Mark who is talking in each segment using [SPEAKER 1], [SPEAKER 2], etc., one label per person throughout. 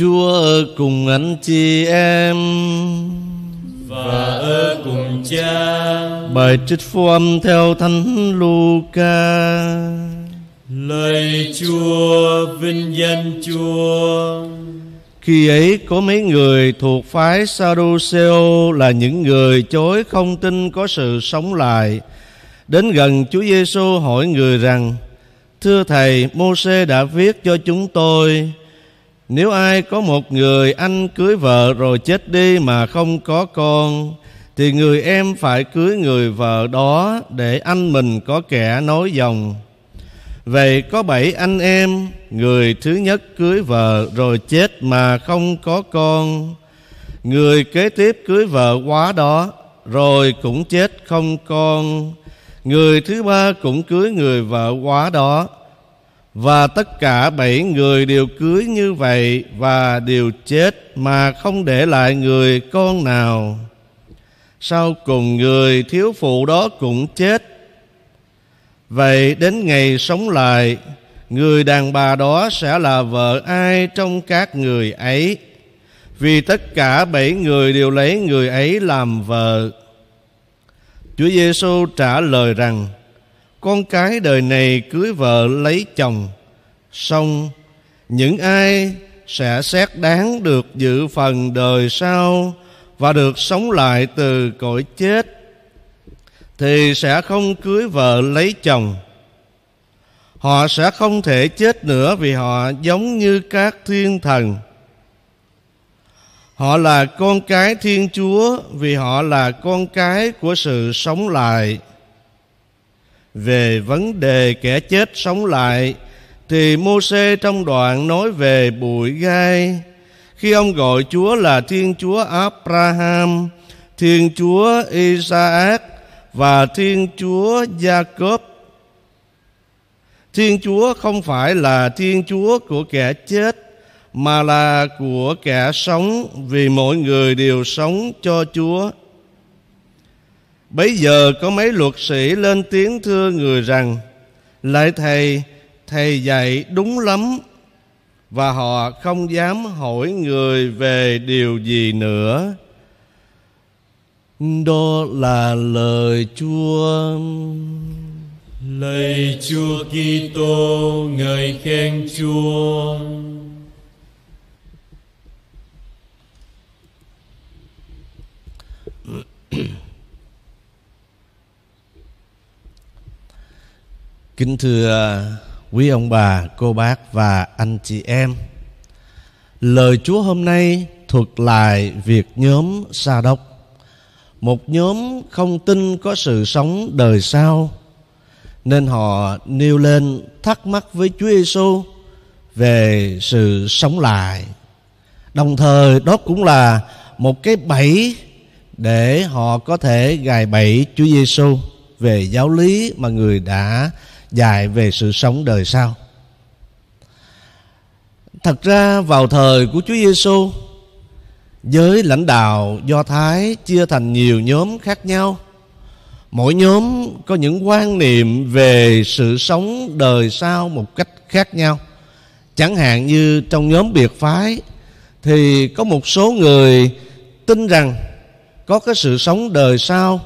[SPEAKER 1] Chúa ở cùng anh chị em và ở cùng Cha. Bài trích phu âm theo Thánh Luca. Lời Chúa, vinh danh Chúa. Khi ấy có mấy người thuộc phái Saduceo là những người chối không tin có sự sống lại. Đến gần Chúa Giêsu hỏi người rằng: Thưa thầy, Môse đã viết cho chúng tôi nếu ai có một người anh cưới vợ rồi chết đi mà không có con thì người em phải cưới người vợ đó để anh mình có kẻ nối dòng vậy có bảy anh em người thứ nhất cưới vợ rồi chết mà không có con người kế tiếp cưới vợ quá đó rồi cũng chết không con người thứ ba cũng cưới người vợ quá đó và tất cả bảy người đều cưới như vậy và đều chết mà không để lại người con nào sau cùng người thiếu phụ đó cũng chết vậy đến ngày sống lại người đàn bà đó sẽ là vợ ai trong các người ấy vì tất cả bảy người đều lấy người ấy làm vợ chúa giêsu trả lời rằng con cái đời này cưới vợ lấy chồng xong những ai sẽ xét đáng được dự phần đời sau và được sống lại từ cõi chết thì sẽ không cưới vợ lấy chồng họ sẽ không thể chết nữa vì họ giống như các thiên thần họ là con cái thiên chúa vì họ là con cái của sự sống lại về vấn đề kẻ chết sống lại thì Môse trong đoạn nói về bụi gai khi ông gọi Chúa là Thiên Chúa Abraham, Thiên Chúa Isaac và Thiên Chúa Jacob. Thiên Chúa không phải là Thiên Chúa của kẻ chết mà là của kẻ sống vì mọi người đều sống cho Chúa. Bấy giờ có mấy luật sĩ lên tiếng thưa người rằng Lại thầy, thầy dạy đúng lắm Và họ không dám hỏi người về điều gì nữa Đó là lời Chúa Lời Chúa Kitô ngài khen Chúa Kính thưa à, quý ông bà, cô bác và anh chị em Lời Chúa hôm nay thuật lại việc nhóm Sa Đốc Một nhóm không tin có sự sống đời sau Nên họ nêu lên thắc mắc với Chúa Giêsu về sự sống lại Đồng thời đó cũng là một cái bẫy để họ có thể gài bẫy Chúa Giêsu về giáo lý mà người đã dạy về sự sống đời sau thật ra vào thời của Chúa Giêsu giới lãnh đạo Do Thái chia thành nhiều nhóm khác nhau mỗi nhóm có những quan niệm về sự sống đời sau một cách khác nhau chẳng hạn như trong nhóm biệt phái thì có một số người tin rằng có cái sự sống đời sau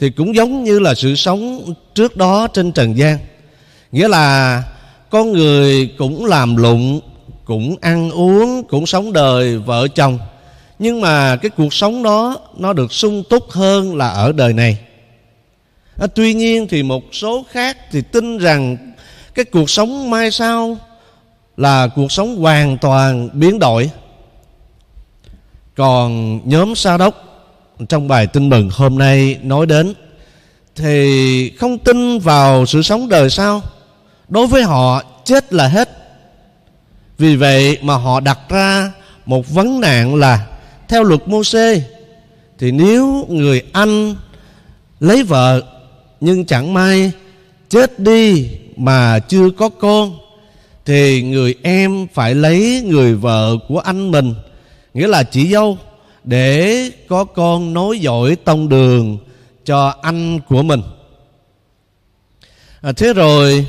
[SPEAKER 1] thì cũng giống như là sự sống trước đó trên trần gian nghĩa là con người cũng làm lụng cũng ăn uống cũng sống đời vợ chồng nhưng mà cái cuộc sống đó nó được sung túc hơn là ở đời này à, tuy nhiên thì một số khác thì tin rằng cái cuộc sống mai sau là cuộc sống hoàn toàn biến đổi còn nhóm sa đốc trong bài tin mừng hôm nay nói đến thì không tin vào sự sống đời sau đối với họ chết là hết vì vậy mà họ đặt ra một vấn nạn là theo luật mô xê thì nếu người anh lấy vợ nhưng chẳng may chết đi mà chưa có con thì người em phải lấy người vợ của anh mình nghĩa là chị dâu để có con nối dõi tông đường cho anh của mình à, thế rồi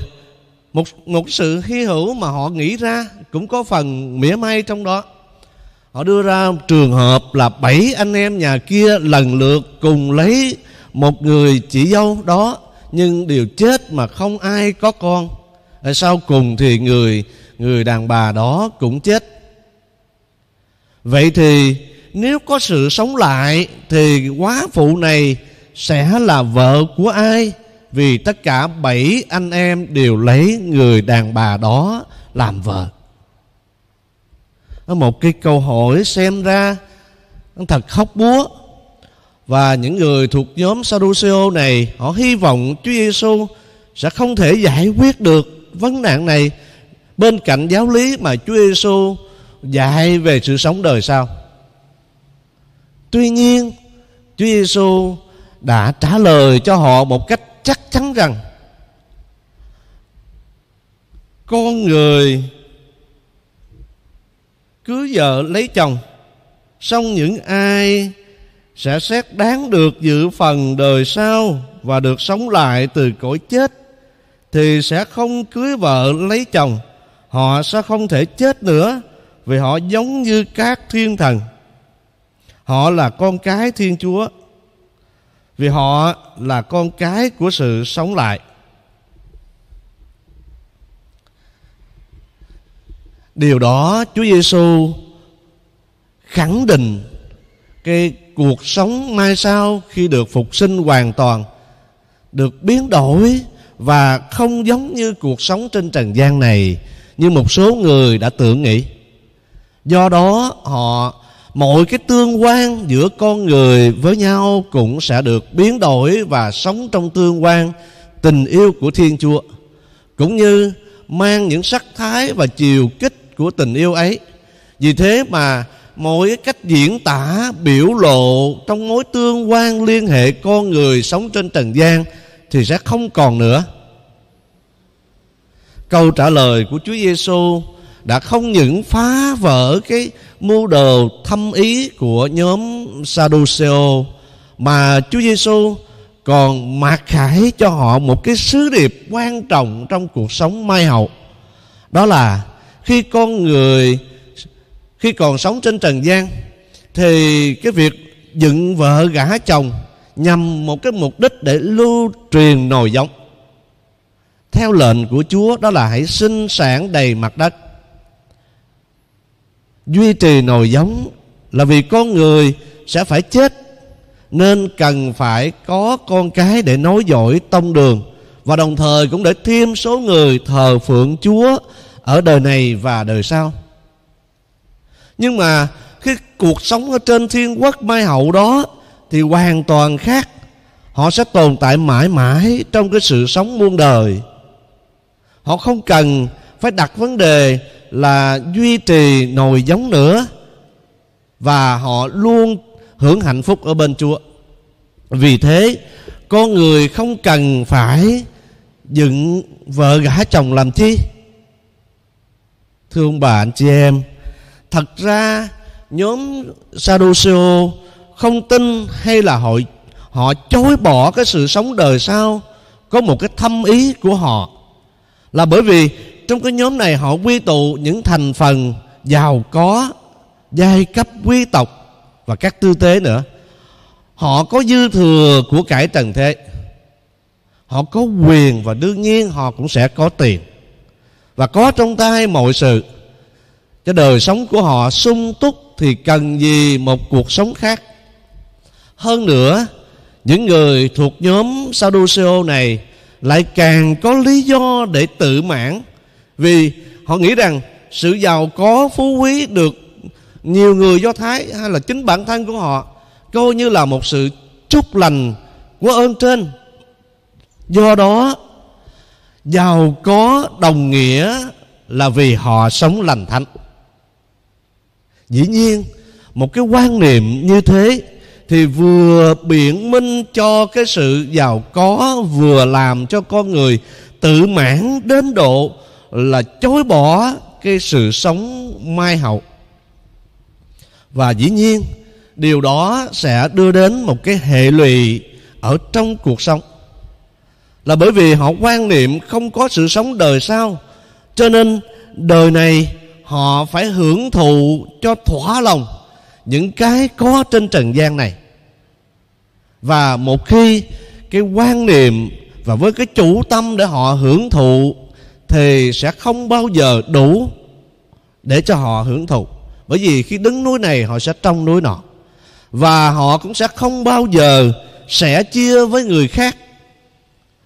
[SPEAKER 1] một một sự hy hữu mà họ nghĩ ra cũng có phần mỉa may trong đó họ đưa ra trường hợp là bảy anh em nhà kia lần lượt cùng lấy một người chị dâu đó nhưng đều chết mà không ai có con à, sau cùng thì người người đàn bà đó cũng chết vậy thì nếu có sự sống lại thì quá phụ này sẽ là vợ của ai vì tất cả bảy anh em đều lấy người đàn bà đó làm vợ một cái câu hỏi xem ra thật khóc búa và những người thuộc nhóm Sadduceo này họ hy vọng Chúa Giêsu sẽ không thể giải quyết được vấn nạn này bên cạnh giáo lý mà Chúa Giêsu dạy về sự sống đời sau tuy nhiên chúa giêsu đã trả lời cho họ một cách chắc chắn rằng con người cưới vợ lấy chồng song những ai sẽ xét đáng được dự phần đời sau và được sống lại từ cõi chết thì sẽ không cưới vợ lấy chồng họ sẽ không thể chết nữa vì họ giống như các thiên thần họ là con cái thiên chúa vì họ là con cái của sự sống lại điều đó Chúa Giêsu khẳng định cái cuộc sống mai sau khi được phục sinh hoàn toàn được biến đổi và không giống như cuộc sống trên trần gian này như một số người đã tưởng nghĩ do đó họ mọi cái tương quan giữa con người với nhau cũng sẽ được biến đổi và sống trong tương quan tình yêu của thiên chúa cũng như mang những sắc thái và chiều kích của tình yêu ấy vì thế mà mỗi cách diễn tả biểu lộ trong mối tương quan liên hệ con người sống trên trần gian thì sẽ không còn nữa câu trả lời của Chúa Giêsu đã không những phá vỡ cái mưu đồ thâm ý của nhóm Sadduceo mà Chúa Giêsu còn mặc khải cho họ một cái sứ điệp quan trọng trong cuộc sống mai hậu đó là khi con người khi còn sống trên trần gian thì cái việc dựng vợ gả chồng nhằm một cái mục đích để lưu truyền nồi giống theo lệnh của Chúa đó là hãy sinh sản đầy mặt đất duy trì nồi giống là vì con người sẽ phải chết nên cần phải có con cái để nối dõi tông đường và đồng thời cũng để thêm số người thờ phượng Chúa ở đời này và đời sau. Nhưng mà cái cuộc sống ở trên thiên quốc mai hậu đó thì hoàn toàn khác. Họ sẽ tồn tại mãi mãi trong cái sự sống muôn đời. Họ không cần phải đặt vấn đề là duy trì nồi giống nữa và họ luôn hưởng hạnh phúc ở bên Chúa. Vì thế, con người không cần phải dựng vợ gả chồng làm chi? Thưa ông bà anh chị em, thật ra nhóm Sadduceo không tin hay là hội họ chối bỏ cái sự sống đời sau có một cái thâm ý của họ là bởi vì trong cái nhóm này họ quy tụ những thành phần giàu có giai cấp quý tộc và các tư tế nữa họ có dư thừa của cải trần thế họ có quyền và đương nhiên họ cũng sẽ có tiền và có trong tay mọi sự cho đời sống của họ sung túc thì cần gì một cuộc sống khác hơn nữa những người thuộc nhóm Sadduceo này lại càng có lý do để tự mãn vì họ nghĩ rằng sự giàu có phú quý được nhiều người do thái hay là chính bản thân của họ coi như là một sự chúc lành của ơn trên do đó giàu có đồng nghĩa là vì họ sống lành thánh dĩ nhiên một cái quan niệm như thế thì vừa biện minh cho cái sự giàu có vừa làm cho con người tự mãn đến độ là chối bỏ cái sự sống mai hậu và dĩ nhiên điều đó sẽ đưa đến một cái hệ lụy ở trong cuộc sống là bởi vì họ quan niệm không có sự sống đời sau cho nên đời này họ phải hưởng thụ cho thỏa lòng những cái có trên trần gian này và một khi cái quan niệm và với cái chủ tâm để họ hưởng thụ thì sẽ không bao giờ đủ để cho họ hưởng thụ bởi vì khi đứng núi này họ sẽ trong núi nọ và họ cũng sẽ không bao giờ sẻ chia với người khác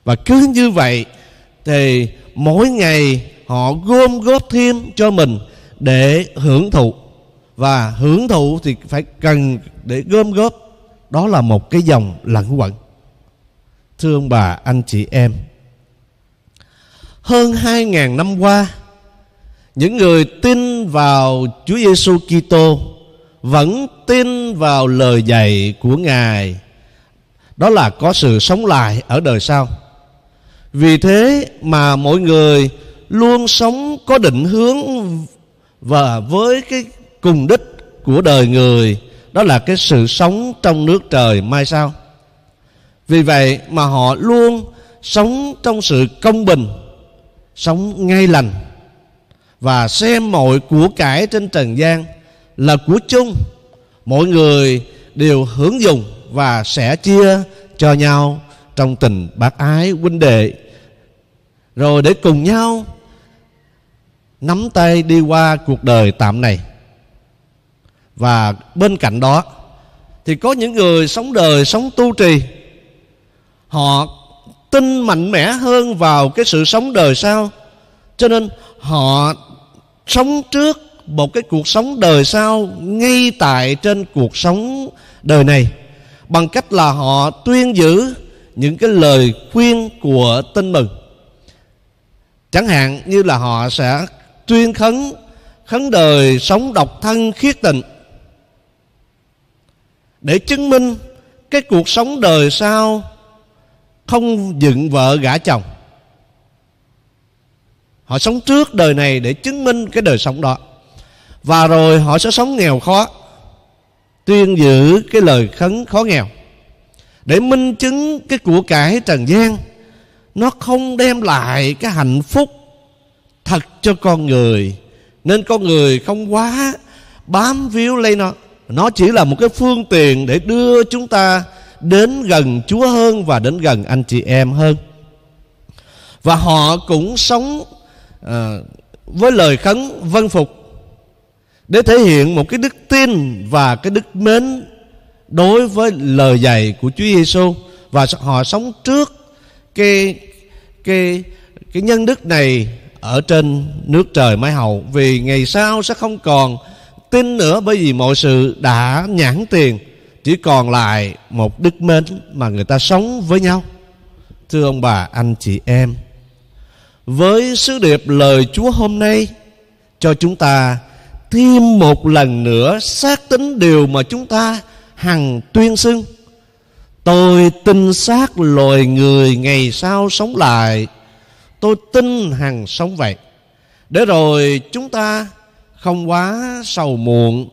[SPEAKER 1] và cứ như vậy thì mỗi ngày họ gom góp thêm cho mình để hưởng thụ và hưởng thụ thì phải cần để gom góp đó là một cái dòng lẩn quẩn thưa ông bà anh chị em hơn 2.000 năm qua những người tin vào Chúa Giêsu Kitô vẫn tin vào lời dạy của Ngài đó là có sự sống lại ở đời sau. Vì thế mà mọi người luôn sống có định hướng và với cái cùng đích của đời người đó là cái sự sống trong nước trời mai sau. Vì vậy mà họ luôn sống trong sự công bình sống ngay lành và xem mọi của cải trên trần gian là của chung mọi người đều hưởng dùng và sẽ chia cho nhau trong tình bác ái huynh đệ rồi để cùng nhau nắm tay đi qua cuộc đời tạm này và bên cạnh đó thì có những người sống đời sống tu trì họ tin mạnh mẽ hơn vào cái sự sống đời sau cho nên họ sống trước một cái cuộc sống đời sau ngay tại trên cuộc sống đời này bằng cách là họ tuyên giữ những cái lời khuyên của tin mừng chẳng hạn như là họ sẽ tuyên khấn khấn đời sống độc thân khiết tịnh để chứng minh cái cuộc sống đời sau không dựng vợ gả chồng họ sống trước đời này để chứng minh cái đời sống đó và rồi họ sẽ sống nghèo khó tuyên giữ cái lời khấn khó nghèo để minh chứng cái của cải trần gian nó không đem lại cái hạnh phúc thật cho con người nên con người không quá bám víu lấy nó nó chỉ là một cái phương tiện để đưa chúng ta đến gần Chúa hơn và đến gần anh chị em hơn. Và họ cũng sống à, với lời khấn vân phục để thể hiện một cái đức tin và cái đức mến đối với lời dạy của Chúa Giêsu và họ sống trước cái cái cái nhân đức này ở trên nước trời mãi hậu vì ngày sau sẽ không còn tin nữa bởi vì mọi sự đã nhãn tiền chỉ còn lại một đức mến mà người ta sống với nhau thưa ông bà anh chị em với sứ điệp lời chúa hôm nay cho chúng ta thêm một lần nữa xác tính điều mà chúng ta hằng tuyên xưng tôi tin xác loài người ngày sau sống lại tôi tin hằng sống vậy để rồi chúng ta không quá sầu muộn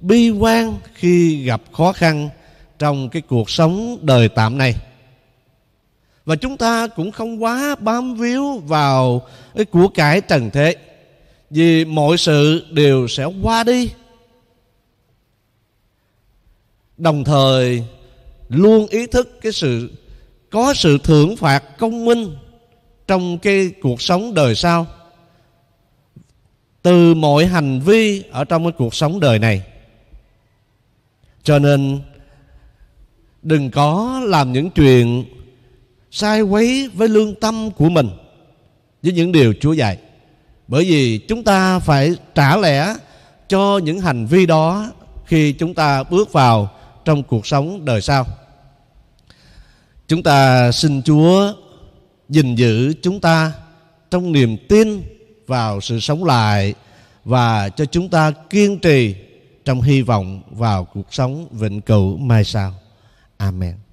[SPEAKER 1] bi quan khi gặp khó khăn trong cái cuộc sống đời tạm này và chúng ta cũng không quá bám víu vào cái của cải trần thế vì mọi sự đều sẽ qua đi đồng thời luôn ý thức cái sự có sự thưởng phạt công minh trong cái cuộc sống đời sau từ mọi hành vi ở trong cái cuộc sống đời này cho nên đừng có làm những chuyện sai quấy với lương tâm của mình với những điều Chúa dạy bởi vì chúng ta phải trả lẽ cho những hành vi đó khi chúng ta bước vào trong cuộc sống đời sau chúng ta xin Chúa gìn giữ chúng ta trong niềm tin vào sự sống lại và cho chúng ta kiên trì trong hy vọng vào cuộc sống vĩnh cửu mai sau. Amen.